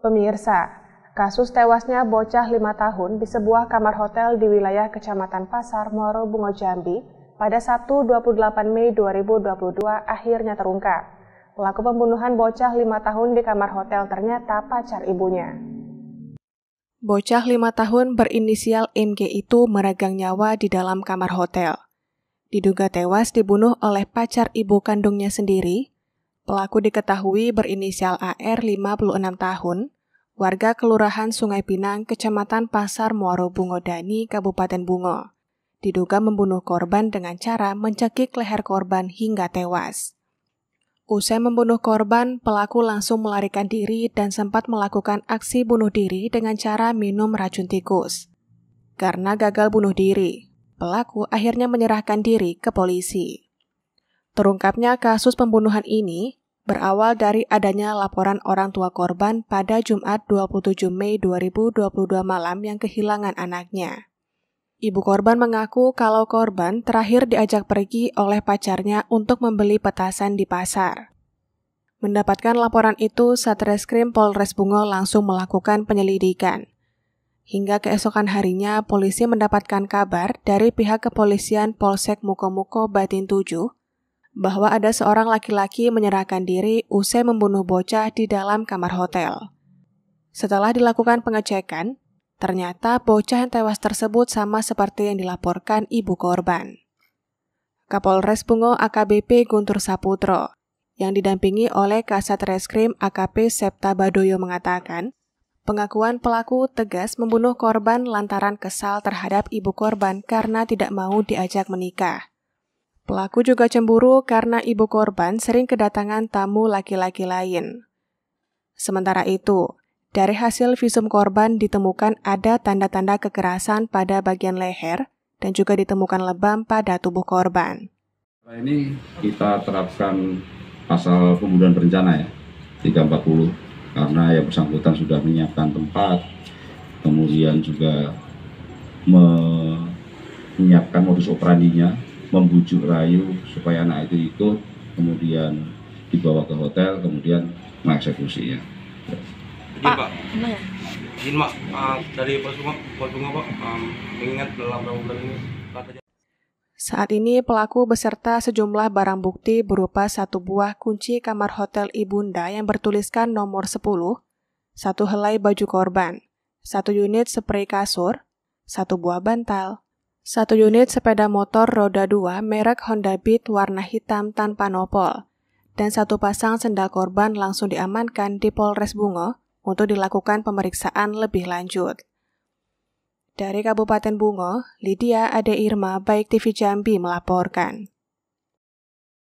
Pemirsa, kasus tewasnya bocah lima tahun di sebuah kamar hotel di wilayah Kecamatan Pasar, Muaro Bungo Jambi pada Sabtu 28 Mei 2022 akhirnya terungkap. Pelaku pembunuhan bocah lima tahun di kamar hotel ternyata pacar ibunya. Bocah lima tahun berinisial MG itu meregang nyawa di dalam kamar hotel. Diduga tewas dibunuh oleh pacar ibu kandungnya sendiri Pelaku diketahui berinisial AR 56 tahun, warga Kelurahan Sungai Pinang, Kecamatan Pasar Muaro Bungo Bungodani, Kabupaten Bungo. Diduga membunuh korban dengan cara mencekik leher korban hingga tewas. Usai membunuh korban, pelaku langsung melarikan diri dan sempat melakukan aksi bunuh diri dengan cara minum racun tikus. Karena gagal bunuh diri, pelaku akhirnya menyerahkan diri ke polisi. Terungkapnya kasus pembunuhan ini berawal dari adanya laporan orang tua korban pada Jumat 27 Mei 2022 malam yang kehilangan anaknya. Ibu korban mengaku kalau korban terakhir diajak pergi oleh pacarnya untuk membeli petasan di pasar. Mendapatkan laporan itu, Satreskrim Polres Bungo langsung melakukan penyelidikan. Hingga keesokan harinya, polisi mendapatkan kabar dari pihak kepolisian Polsek Mukomuko Batin 7 bahwa ada seorang laki-laki menyerahkan diri usai membunuh bocah di dalam kamar hotel. Setelah dilakukan pengecekan, ternyata bocah yang tewas tersebut sama seperti yang dilaporkan ibu korban. Kapolres Bungo AKBP Guntur Saputro yang didampingi oleh Kasat Reskrim AKP Septa Badoyo mengatakan, pengakuan pelaku tegas membunuh korban lantaran kesal terhadap ibu korban karena tidak mau diajak menikah. Pelaku juga cemburu karena ibu korban sering kedatangan tamu laki-laki lain. Sementara itu, dari hasil visum korban ditemukan ada tanda-tanda kekerasan pada bagian leher dan juga ditemukan lebam pada tubuh korban. Ini kita terapkan pasal pembunuhan berencana ya, 340, karena yang bersangkutan sudah menyiapkan tempat, kemudian juga menyiapkan modus operandinya membujuk rayu supaya anak itu ikut kemudian dibawa ke hotel kemudian mengeksekusinya Pak, Pak izin Pak, uh, dari Pak Sungo, Pak Pak, um, mengingat dalam ini katanya saat ini pelaku beserta sejumlah barang bukti berupa satu buah kunci kamar hotel Ibunda yang bertuliskan nomor 10, satu helai baju korban, satu unit spray kasur, satu buah bantal, satu unit sepeda motor roda dua merek Honda Beat warna hitam tanpa nopol, dan satu pasang sendal korban langsung diamankan di Polres Bungo untuk dilakukan pemeriksaan lebih lanjut. Dari Kabupaten Bungo, Lydia Ade Irma Baik TV Jambi melaporkan.